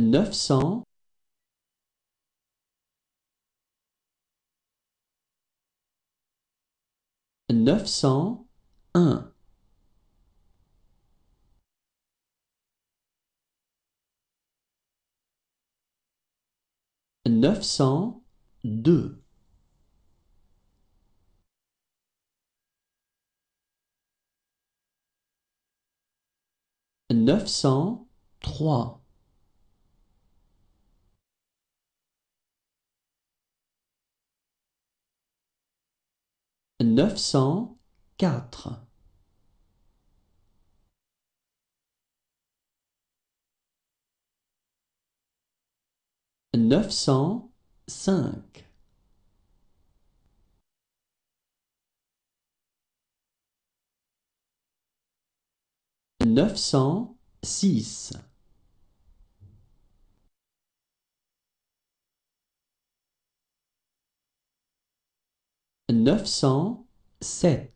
900 901 902 903 904 905 906 900 7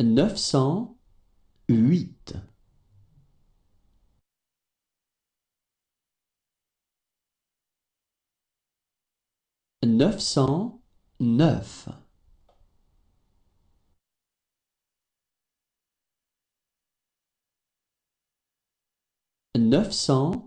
908 909 910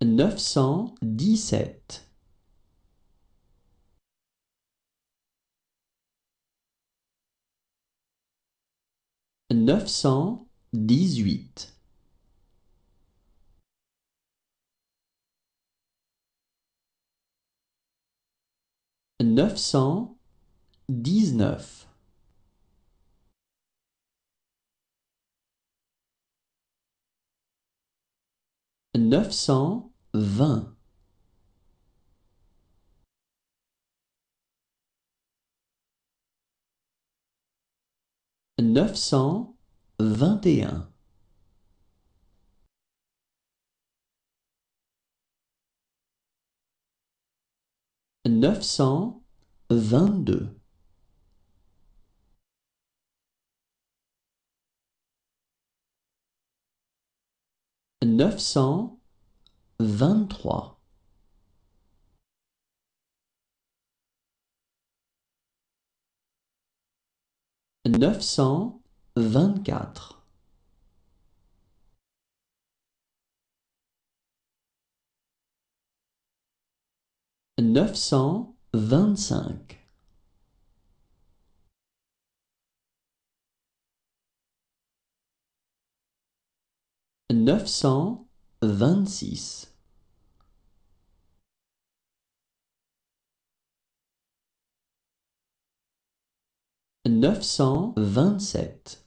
917 918 919 900 20 921 922 900 vingt-trois neuf cent vingt-quatre neuf cent vingt-cinq neuf cent vingt-six neuf cent vingt-sept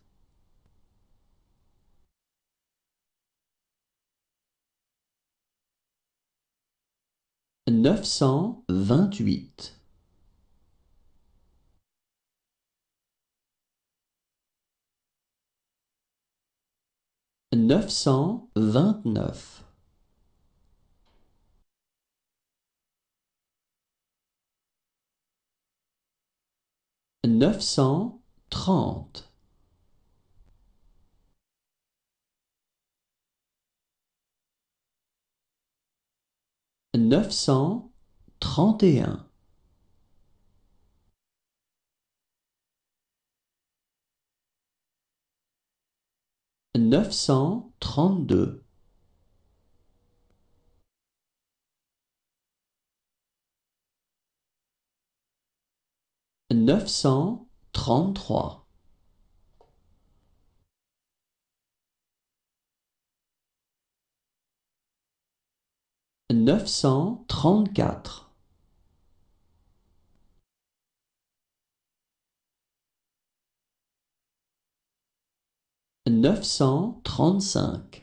neuf cent vingt-huit neuf cent vingt-neuf neuf cent trente. Neuf cent trente et un. Neuf cent trente-deux. neuf cent trente-trois. Neuf cent trente-quatre. Neuf cent trente-cinq.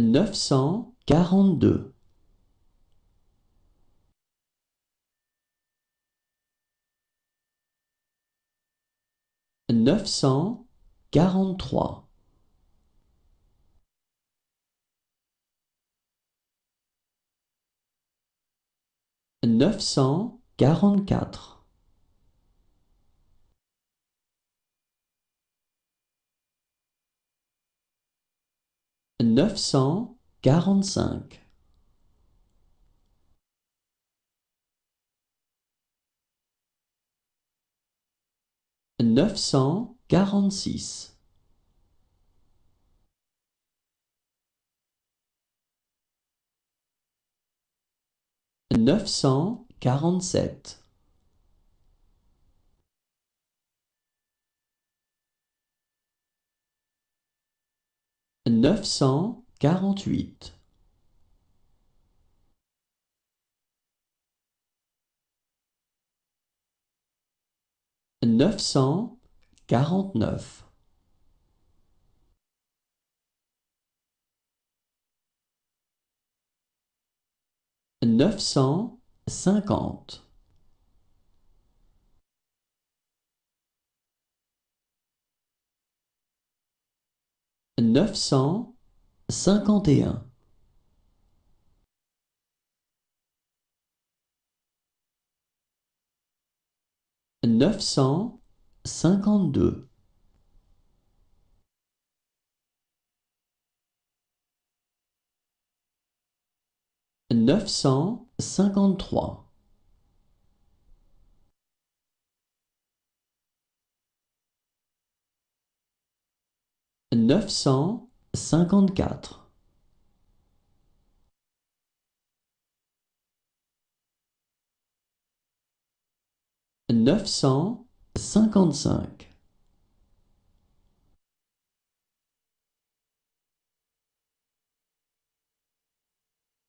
neuf cent quarante-deux. neuf cent quarante-trois. Neuf cent quarante-quatre. neuf cent quarante-cinq neuf cent quarante-six neuf cent quarante-sept neuf cent quarante-huit. Neuf cent quarante-neuf. Neuf cent cinquante. neuf cent cinquante et un. neuf cent cinquante-deux. Neuf cent cinquante-trois. neuf cent cinquante-quatre. neuf cent cinquante-cinq.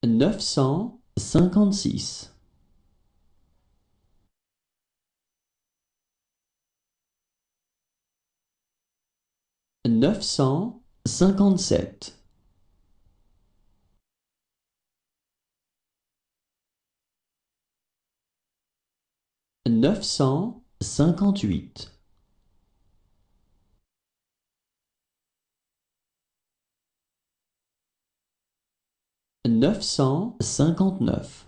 Neuf cent cinquante-six. neuf cent cinquante-sept neuf cent cinquante-huit neuf cent cinquante-neuf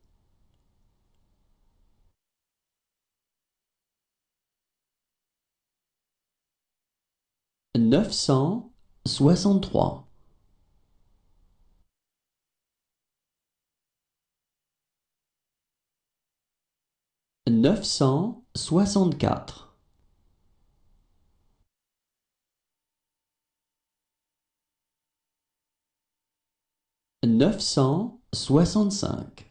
neuf cent soixante-trois neuf cent soixante-quatre neuf cent soixante-cinq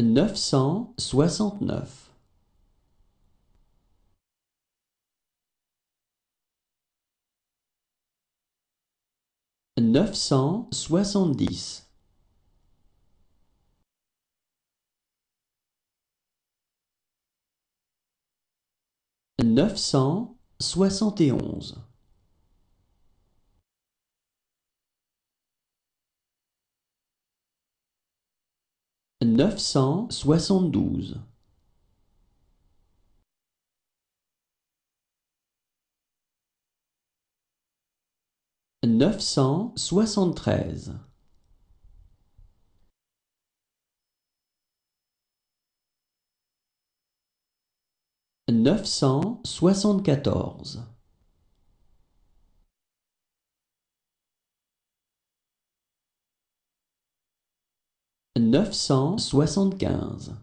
neuf cent soixante-neuf neuf cent soixante-dix neuf cent soixante et onze neuf cent soixante-douze neuf cent soixante-treize neuf cent soixante-quatorze neuf cent soixante-quinze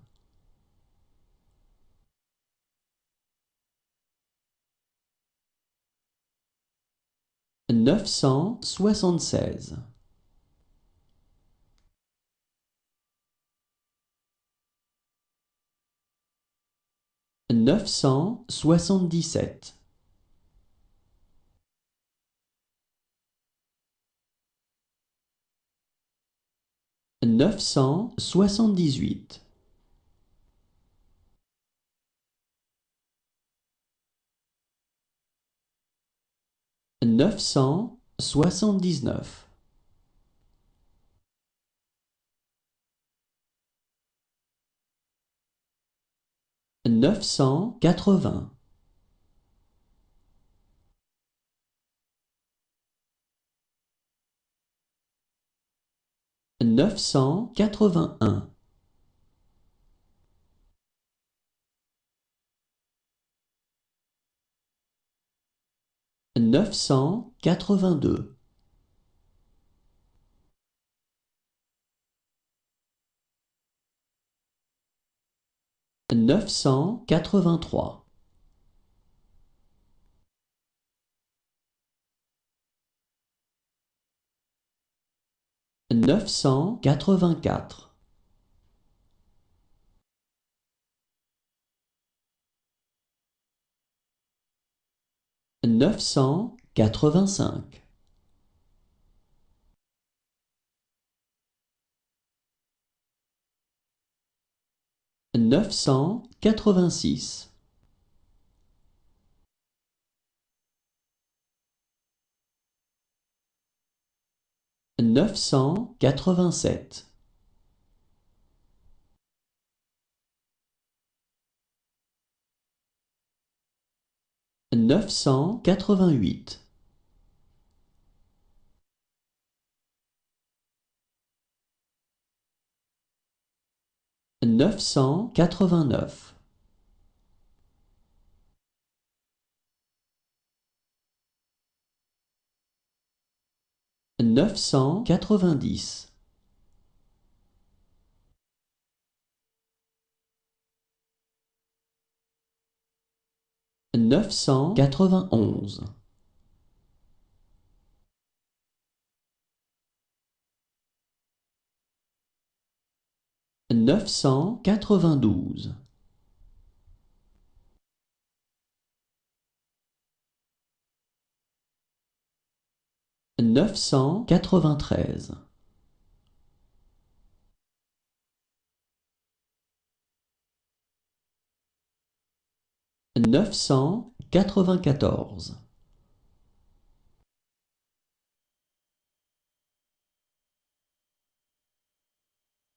neuf cent soixante-seize neuf cent soixante-dix-sept neuf cent soixante-dix-huit neuf cent soixante-dix-neuf neuf cent quatre vingt neuf cent quatre-vingt-un. neuf cent quatre-vingt-deux. neuf cent quatre-vingt-trois. neuf cent quatre-vingt-quatre neuf cent quatre-vingt-cinq neuf cent quatre-vingt-six neuf cent quatre-vingt-sept neuf cent quatre-vingt-huit neuf cent quatre-vingt-neuf neuf cent quatre-vingt-dix. neuf cent quatre-vingt-onze. Neuf cent quatre-vingt-douze. neuf cent quatre-vingt-treize neuf cent quatre-vingt-quatorze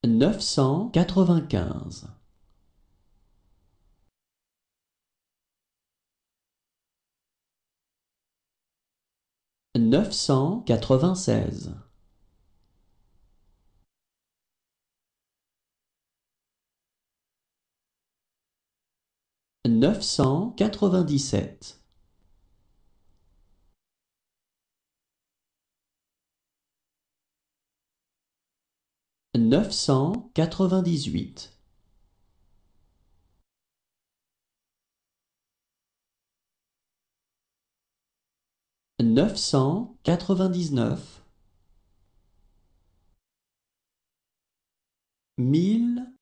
neuf cent quatre-vingt-quinze neuf cent quatre-vingt-seize neuf cent quatre-vingt-dix-sept neuf cent quatre-vingt-dix-huit neuf cent quatre-vingt-dix-neuf mille